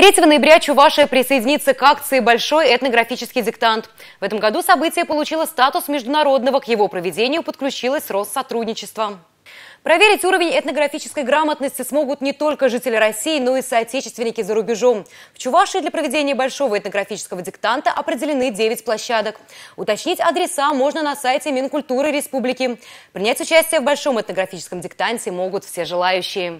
3 ноября Чувашия присоединится к акции «Большой этнографический диктант». В этом году событие получило статус международного. К его проведению подключилось Россотрудничество. Проверить уровень этнографической грамотности смогут не только жители России, но и соотечественники за рубежом. В Чувашии для проведения большого этнографического диктанта определены 9 площадок. Уточнить адреса можно на сайте Минкультуры Республики. Принять участие в большом этнографическом диктанте могут все желающие.